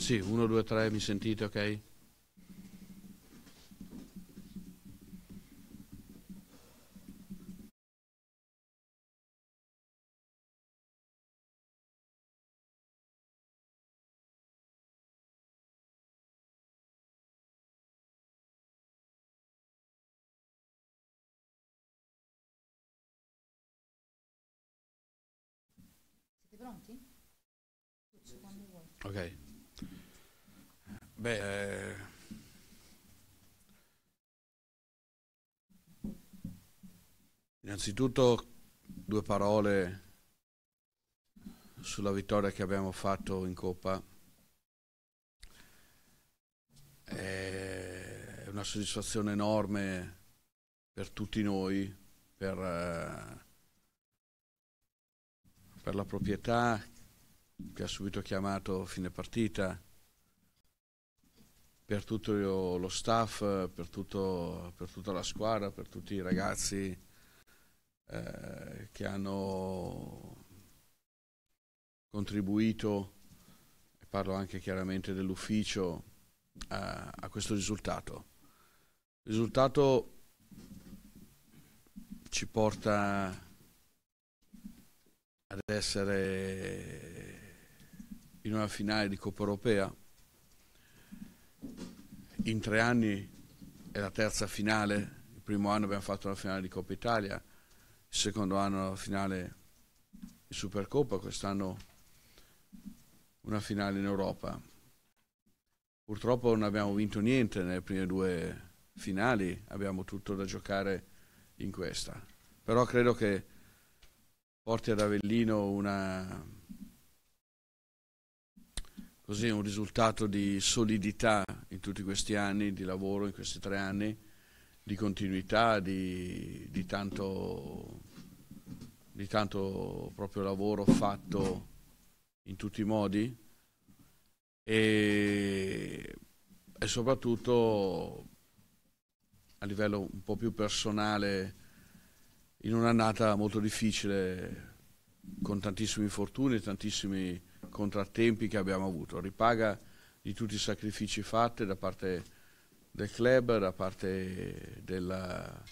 Sì, 1, 2, 3, mi sentite, ok? Siete pronti? Ok. Beh, eh. innanzitutto due parole sulla vittoria che abbiamo fatto in Coppa. È una soddisfazione enorme per tutti noi, per, eh, per la proprietà che ha subito chiamato fine partita per tutto lo staff, per, tutto, per tutta la squadra, per tutti i ragazzi eh, che hanno contribuito, e parlo anche chiaramente dell'ufficio, eh, a questo risultato. Il risultato ci porta ad essere in una finale di Coppa Europea in tre anni è la terza finale, il primo anno abbiamo fatto la finale di Coppa Italia, il secondo anno la finale di Supercoppa, quest'anno una finale in Europa. Purtroppo non abbiamo vinto niente nelle prime due finali, abbiamo tutto da giocare in questa. Però credo che porti ad Avellino una, così un risultato di solidità in tutti questi anni di lavoro, in questi tre anni, di continuità, di, di, tanto, di tanto proprio lavoro fatto in tutti i modi e, e soprattutto a livello un po' più personale in un'annata molto difficile con tantissimi infortuni, tantissimi contrattempi che abbiamo avuto, ripaga di tutti i sacrifici fatti da parte del club, da parte della,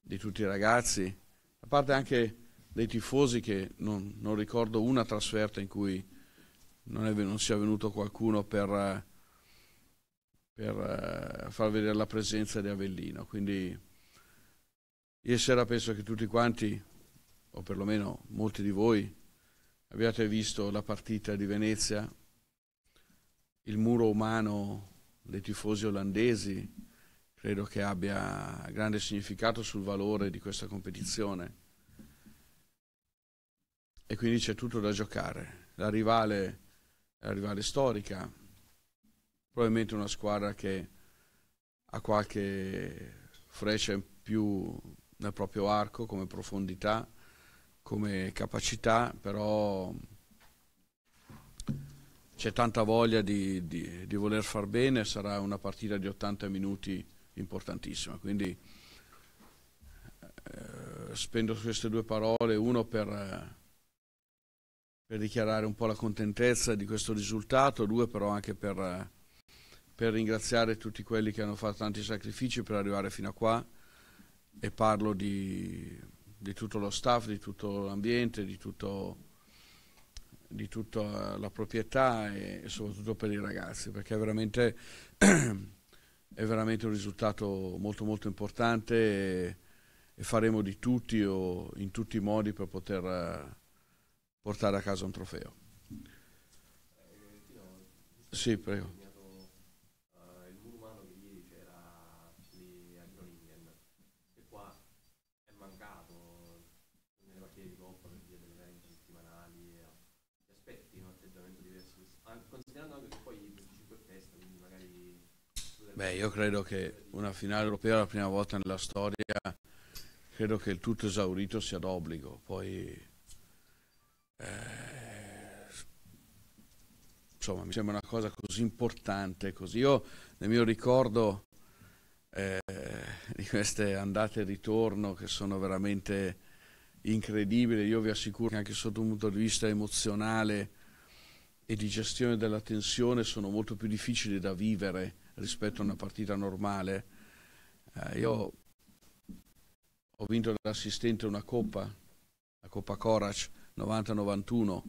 di tutti i ragazzi, da parte anche dei tifosi che non, non ricordo una trasferta in cui non, è, non sia venuto qualcuno per, per eh, far vedere la presenza di Avellino. Quindi ieri sera penso che tutti quanti, o perlomeno molti di voi, Abbiate visto la partita di Venezia, il muro umano dei tifosi olandesi, credo che abbia grande significato sul valore di questa competizione. E quindi c'è tutto da giocare. La rivale è la rivale storica, probabilmente una squadra che ha qualche freccia in più nel proprio arco come profondità come capacità, però c'è tanta voglia di, di, di, voler far bene, sarà una partita di 80 minuti importantissima, quindi eh, spendo queste due parole, uno per, per, dichiarare un po' la contentezza di questo risultato, due però anche per, per ringraziare tutti quelli che hanno fatto tanti sacrifici per arrivare fino a qua e parlo di di tutto lo staff, di tutto l'ambiente, di, di, tutta la proprietà e, e, soprattutto per i ragazzi, perché è veramente, è veramente un risultato molto molto importante e, e faremo di tutti o in tutti i modi per poter eh, portare a casa un trofeo. Sì, prego. Beh, io credo che una finale europea la prima volta nella storia, credo che il tutto esaurito sia d'obbligo. Poi, eh, insomma, mi sembra una cosa così importante. Così. Io nel mio ricordo eh, di queste andate e ritorno che sono veramente incredibili, io vi assicuro che anche sotto un punto di vista emozionale e di gestione della tensione sono molto più difficili da vivere rispetto a una partita normale. Eh, io ho vinto da assistente una coppa, la Coppa Corac 90-91,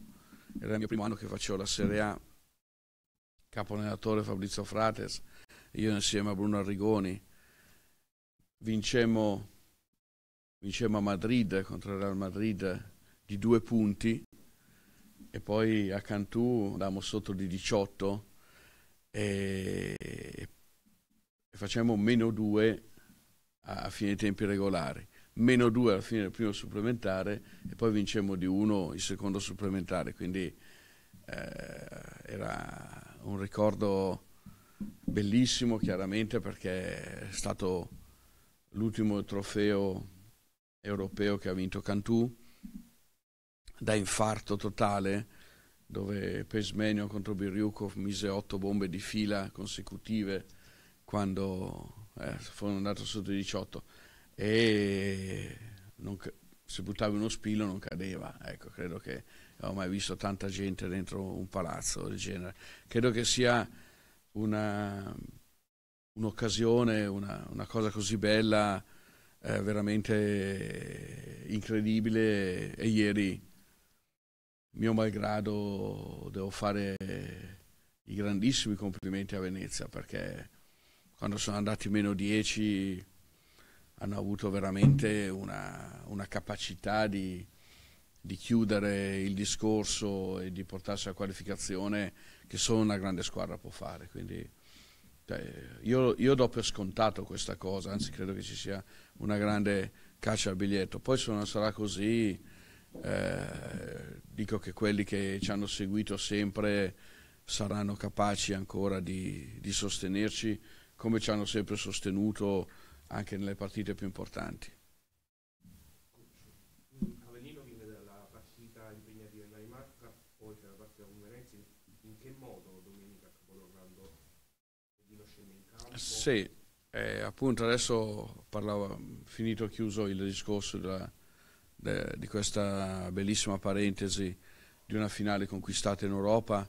era il mio primo anno che facevo la Serie A, capo allenatore Fabrizio Frates, io insieme a Bruno Arrigoni, vincemmo, vincemmo a Madrid contro il Real Madrid di due punti e poi a Cantù andavamo sotto di 18 e facciamo meno 2 a fine tempi regolari meno 2 alla fine del primo supplementare e poi vincemmo di 1 il secondo supplementare, quindi eh, era un ricordo bellissimo chiaramente perché è stato l'ultimo trofeo europeo che ha vinto Cantù da infarto totale dove Pesmenio contro Biryukov mise otto bombe di fila consecutive quando eh, fu andato sotto i 18 e non, se buttavi uno spillo non cadeva. Ecco, credo che ho mai visto tanta gente dentro un palazzo del genere. Credo che sia un'occasione, una, una, cosa così bella, eh, veramente incredibile. E ieri mio malgrado devo fare i grandissimi complimenti a Venezia perché quando sono andati meno 10 hanno avuto veramente una, una capacità di, di, chiudere il discorso e di portarsi alla qualificazione che solo una grande squadra può fare. Quindi cioè, io, io do per scontato questa cosa, anzi credo che ci sia una grande caccia al biglietto. Poi se non sarà così eh, dico che quelli che ci hanno seguito sempre saranno capaci ancora di, di sostenerci come ci hanno sempre sostenuto anche nelle partite più importanti. Avellino viene dalla partita di Pigna di Danimarca, poi c'è la partita con Venezia. In che modo domenica Capodornando Avellino Sì, eh, appunto adesso parlavo, finito chiuso il discorso della eh, di questa bellissima parentesi di una finale conquistata in Europa.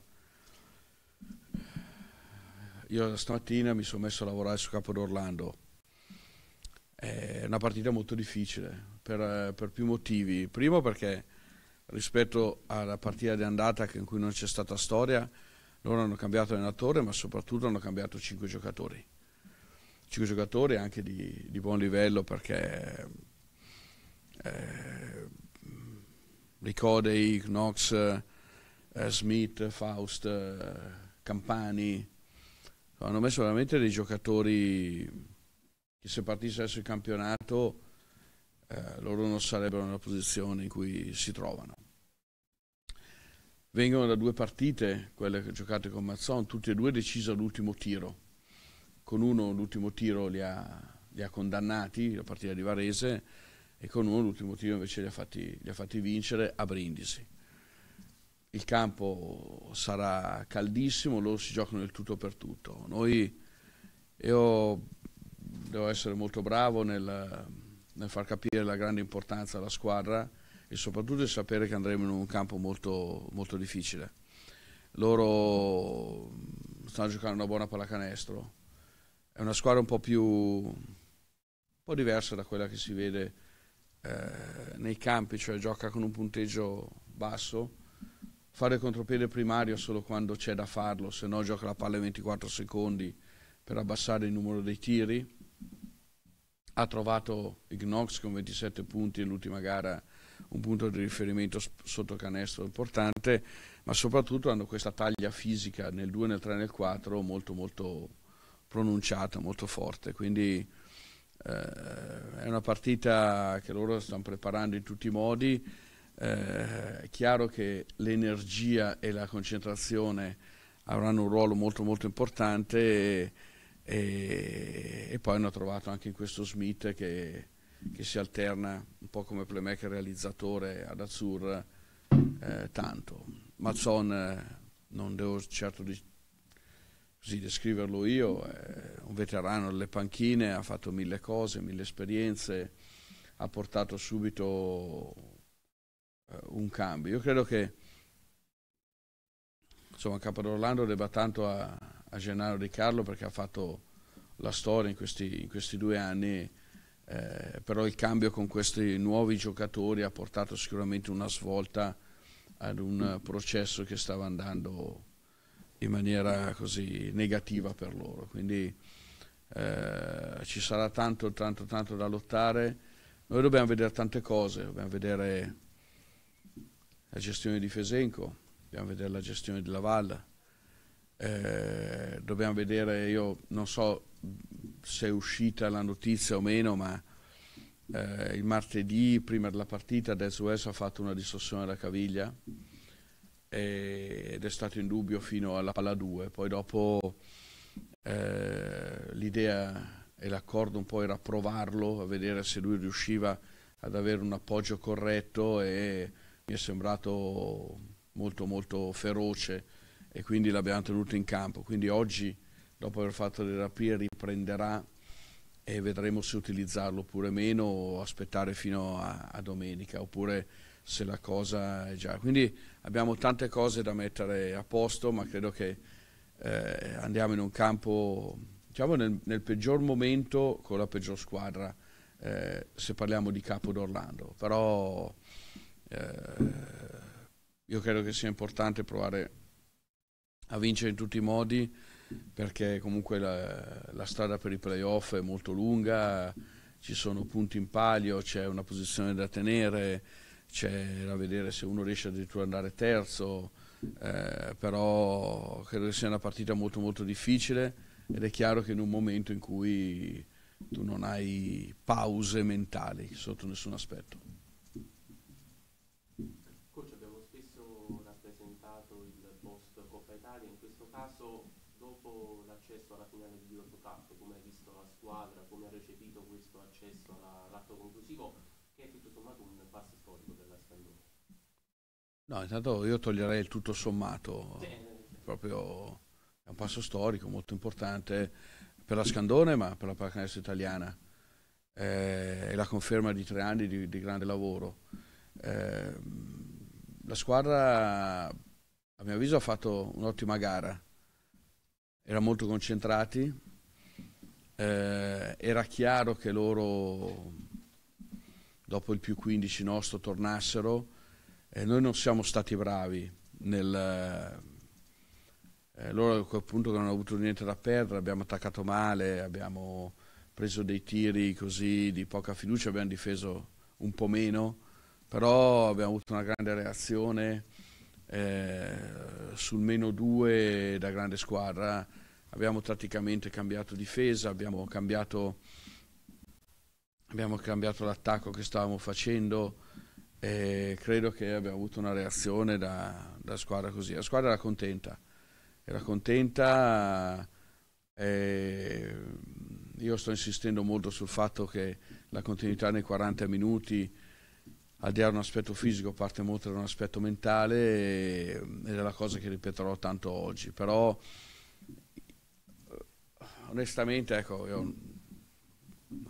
Io stamattina mi sono messo a lavorare su Capo d'Orlando. È una partita molto difficile per, per più motivi. Primo perché rispetto alla partita di andata in cui non c'è stata storia, loro hanno cambiato allenatore ma soprattutto hanno cambiato cinque giocatori. Cinque giocatori anche di, di buon livello perché eh, Ricodei, Knox, eh, eh, Smith, Faust, eh, Campani, hanno messo veramente dei giocatori che se partisse adesso il campionato eh, loro non sarebbero nella posizione in cui si trovano. Vengono da due partite, quelle giocate con Mazzon, tutte e due decise all'ultimo tiro. Con uno l'ultimo tiro li ha, li ha condannati, la partita di Varese, e con uno l'ultimo tiro invece li ha, fatti, li ha fatti vincere a Brindisi. Il campo sarà caldissimo, loro si giocano il tutto per tutto. Noi, io devo essere molto bravo nel, nel far capire la grande importanza alla squadra e soprattutto il sapere che andremo in un campo molto, molto difficile. Loro stanno giocando una buona pallacanestro, è una squadra un po' più un po' diversa da quella che si vede eh, nei campi, cioè gioca con un punteggio basso, fare il contropiede primario solo quando c'è da farlo, se no gioca la palla in 24 secondi per abbassare il numero dei tiri. Ha trovato Ignox con 27 punti nell'ultima gara, un punto di riferimento sotto canestro importante, ma soprattutto hanno questa taglia fisica nel 2, nel 3 nel 4 molto molto pronunciata, molto forte. Quindi eh, è una partita che loro stanno preparando in tutti i modi, eh, è chiaro che l'energia e la concentrazione avranno un ruolo molto molto importante e, e, e poi hanno trovato anche in questo Smith che, che, si alterna un po' come playmaker realizzatore ad Azzur eh, tanto. Mazzon eh, non devo certo così descriverlo io, è eh, un veterano delle panchine, ha fatto mille cose, mille esperienze, ha portato subito eh, un cambio. Io credo che insomma Capodorlando debba tanto a, a Gennaro Di Carlo perché ha fatto la storia in questi, in questi due anni, eh, però il cambio con questi nuovi giocatori ha portato sicuramente una svolta ad un processo che stava andando in maniera così negativa per loro. Quindi eh, ci sarà tanto, tanto, tanto da lottare. Noi dobbiamo vedere tante cose, dobbiamo vedere la gestione di Fesenco, dobbiamo vedere la gestione della Valle, eh, dobbiamo vedere, io non so se è uscita la notizia o meno, ma eh, il martedì prima della partita Des West ha fatto una distorsione alla caviglia eh, ed è stato in dubbio fino alla palla 2, poi dopo eh, l'idea e l'accordo un po' era provarlo, a vedere se lui riusciva ad avere un appoggio corretto e mi è sembrato molto molto feroce e quindi l'abbiamo tenuto in campo, quindi oggi dopo aver fatto le rapie riprenderà e vedremo se utilizzarlo oppure meno o aspettare fino a, a domenica oppure se la cosa è già. Quindi abbiamo tante cose da mettere a posto, ma credo che eh, andiamo in un campo, diciamo, nel, nel, peggior momento con la peggior squadra, eh, se parliamo di capo d'Orlando. Però eh, io credo che sia importante provare a vincere in tutti i modi, perché comunque la, la strada per i playoff è molto lunga, ci sono punti in palio, c'è una posizione da tenere c'è da vedere se uno riesce addirittura ad andare terzo, eh, però credo che sia una partita molto molto difficile ed è chiaro che in un momento in cui tu non hai pause mentali sotto nessun aspetto. Coach, abbiamo spesso rappresentato il post Coppa Italia, in questo caso dopo l'accesso alla finale di Eurocup, come hai visto la squadra, come ha recepito questo accesso all'atto conclusivo? che è tutto sommato un passo storico della Scandone. No, intanto io toglierei il tutto sommato, sì. proprio è un passo storico molto importante per la Scandone ma per la pallacanestro italiana. Eh, è la conferma di tre anni di, di grande lavoro. Eh, la squadra, a mio avviso, ha fatto un'ottima gara. Era molto concentrati, eh, era chiaro che loro dopo il più 15 nostro tornassero, eh, noi non siamo stati bravi nel... Eh, loro a quel punto che non hanno avuto niente da perdere, abbiamo attaccato male, abbiamo preso dei tiri così di poca fiducia, abbiamo difeso un po' meno, però abbiamo avuto una grande reazione eh, sul meno 2 da grande squadra, abbiamo praticamente cambiato difesa, abbiamo cambiato abbiamo cambiato l'attacco che stavamo facendo e credo che abbiamo avuto una reazione da, da squadra così. La squadra era contenta, era contenta. E io sto insistendo molto sul fatto che la continuità nei 40 minuti, al di là di un aspetto fisico, parte molto da un aspetto mentale ed è la cosa che ripeterò tanto oggi. Però onestamente, ecco, io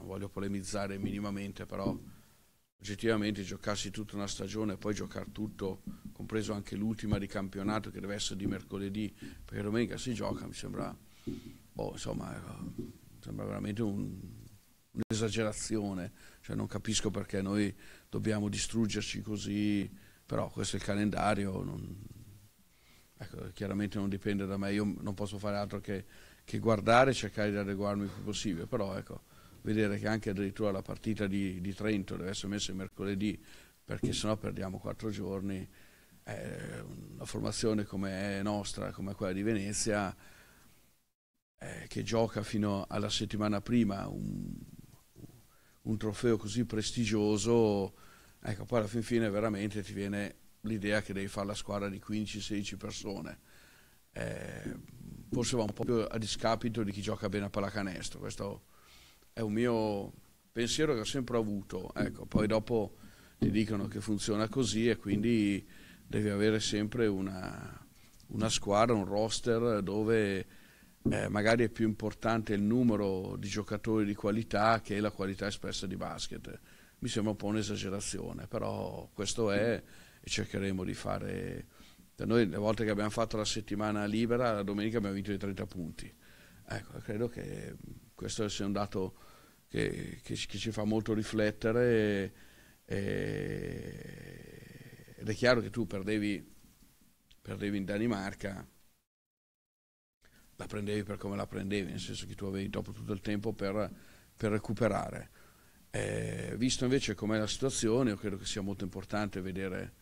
voglio polemizzare minimamente, però oggettivamente giocarsi tutta una stagione e poi giocare tutto, compreso anche l'ultima di campionato che deve essere di mercoledì, perché domenica si gioca, mi sembra, boh, insomma, eh, sembra veramente un, un'esagerazione, cioè non capisco perché noi dobbiamo distruggerci così, però questo è il calendario, non, ecco, chiaramente non dipende da me, io non posso fare altro che, che guardare e cercare di adeguarmi il più possibile, però ecco vedere che anche addirittura la partita di, di Trento deve essere messa mercoledì perché sennò perdiamo quattro giorni. Eh, una formazione come nostra, come quella di Venezia, eh, che gioca fino alla settimana prima un, un trofeo così prestigioso, ecco, poi alla fin fine veramente ti viene l'idea che devi fare la squadra di 15-16 persone. Eh, forse va un po' più a discapito di chi gioca bene a pallacanestro, questo è un mio pensiero che ho sempre avuto. Ecco, poi dopo ti dicono che funziona così e quindi devi avere sempre una, una squadra, un roster dove eh, magari è più importante il numero di giocatori di qualità che la qualità espressa di basket. Mi sembra un po' un'esagerazione, però questo è e cercheremo di fare. Da Noi le volte che abbiamo fatto la settimana libera, la domenica abbiamo vinto i 30 punti. Ecco, credo che questo sia un dato che, che, che ci fa molto riflettere e, ed è chiaro che tu perdevi, perdevi in Danimarca, la prendevi per come la prendevi, nel senso che tu avevi dopo tutto il tempo per, per recuperare. Eh, visto invece com'è la situazione, io credo che sia molto importante vedere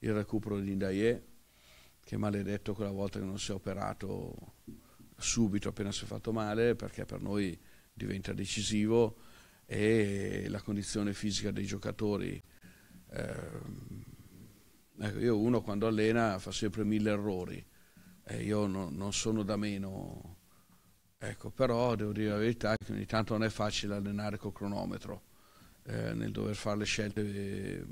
il recupero di Indaye, che maledetto quella volta che non si è operato subito appena si è fatto male, perché per noi diventa decisivo e la condizione fisica dei giocatori. Eh, io uno quando allena fa sempre mille errori, eh, io no, non sono da meno, ecco, però devo dire la verità che ogni tanto non è facile allenare col cronometro eh, nel dover fare le scelte,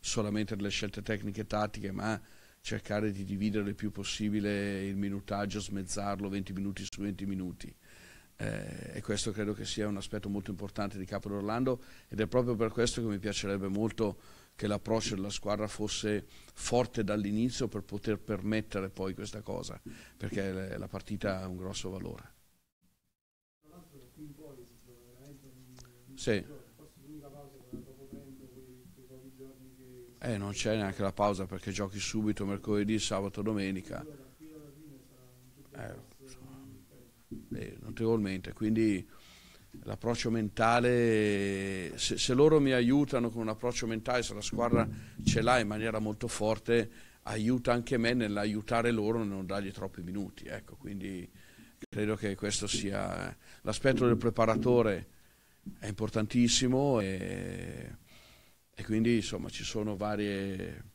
solamente delle scelte tecniche e tattiche, ma cercare di dividere il più possibile il minutaggio, smezzarlo 20 minuti su 20 minuti eh, e questo credo che sia un aspetto molto importante di Capo d'Orlando ed è proprio per questo che mi piacerebbe molto che l'approccio della squadra fosse forte dall'inizio per poter permettere poi questa cosa, perché la partita ha un grosso valore. Tra l'altro qui in poi si veramente un... Sì. Eh, non c'è neanche la pausa perché giochi subito mercoledì, sabato, domenica. Eh eh, notevolmente. Quindi l'approccio mentale, se, se, loro mi aiutano con un approccio mentale, se la squadra ce l'ha in maniera molto forte, aiuta anche me nell'aiutare loro a non dargli troppi minuti. Ecco, quindi credo che questo sia l'aspetto del preparatore è importantissimo e, e quindi insomma ci sono varie...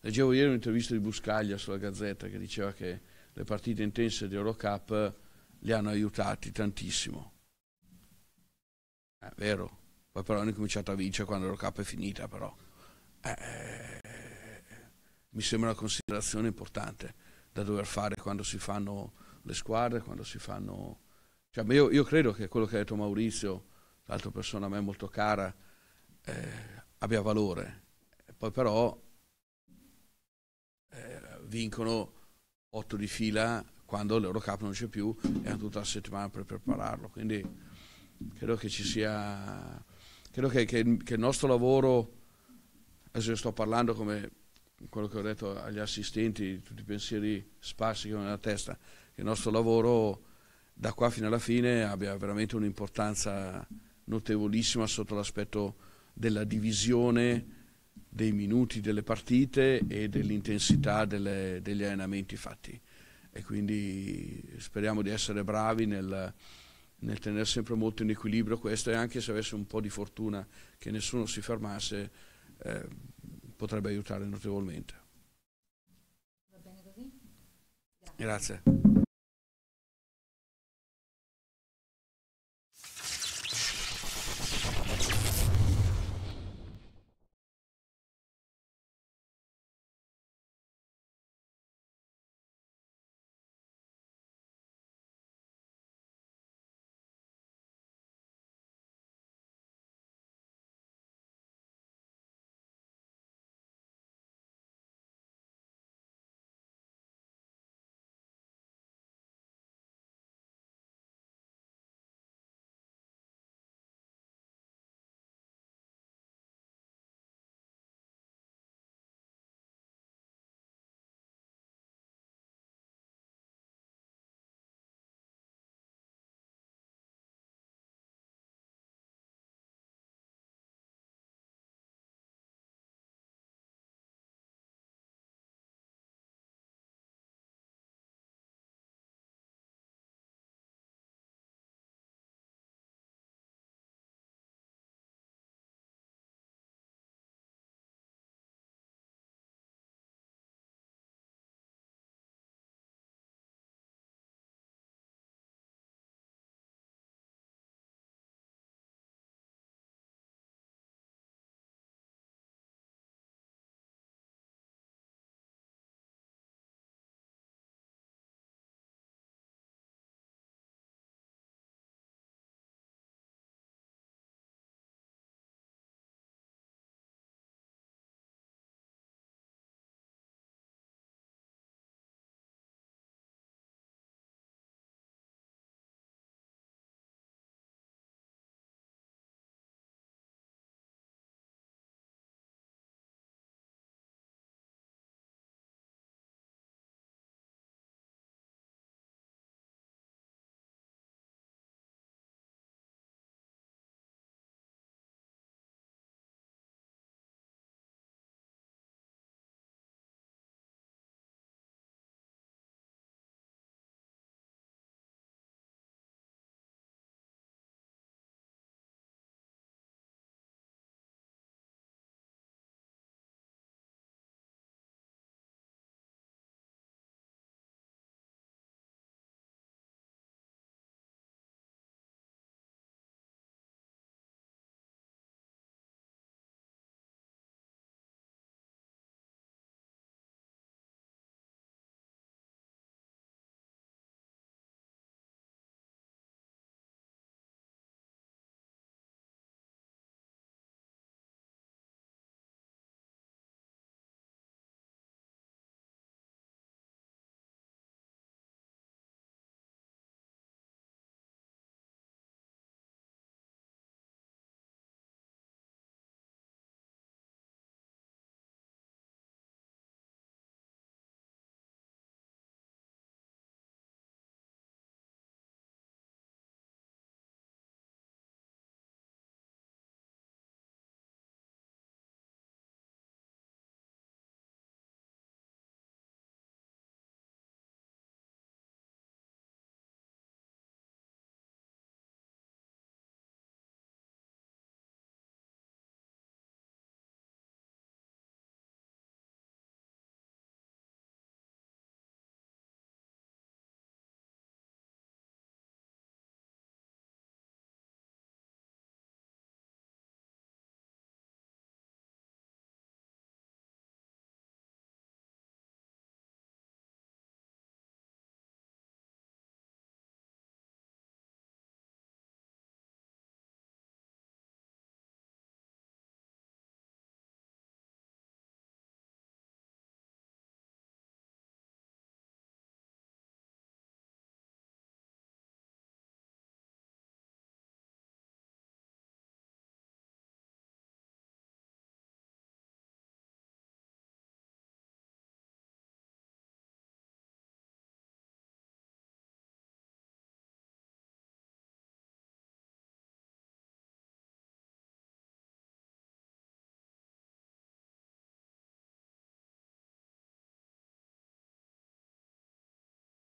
Leggevo ieri un'intervista di Buscaglia sulla Gazzetta che diceva che le partite intense di Eurocup eh, li hanno aiutati tantissimo. È eh, vero, poi però hanno cominciato a vincere quando l'Eurocup è finita, però eh, eh, mi sembra una considerazione importante da dover fare quando si fanno le squadre, quando si fanno... Cioè, io, io, credo che quello che ha detto Maurizio, l'altra persona a me molto cara, eh, abbia valore. Poi però eh, vincono otto di fila quando l'Eurocup non c'è più e hanno tutta la settimana per prepararlo. Quindi credo che ci sia, credo che, che, che il nostro lavoro, adesso io sto parlando come quello che ho detto agli assistenti, tutti i pensieri sparsi che ho nella testa, che il nostro lavoro da qua fino alla fine abbia veramente un'importanza notevolissima sotto l'aspetto della divisione dei minuti delle partite e dell'intensità degli allenamenti fatti e quindi speriamo di essere bravi nel, nel tenere sempre molto in equilibrio questo e anche se avesse un po' di fortuna che nessuno si fermasse eh, potrebbe aiutare notevolmente. Va bene così? Grazie. Grazie.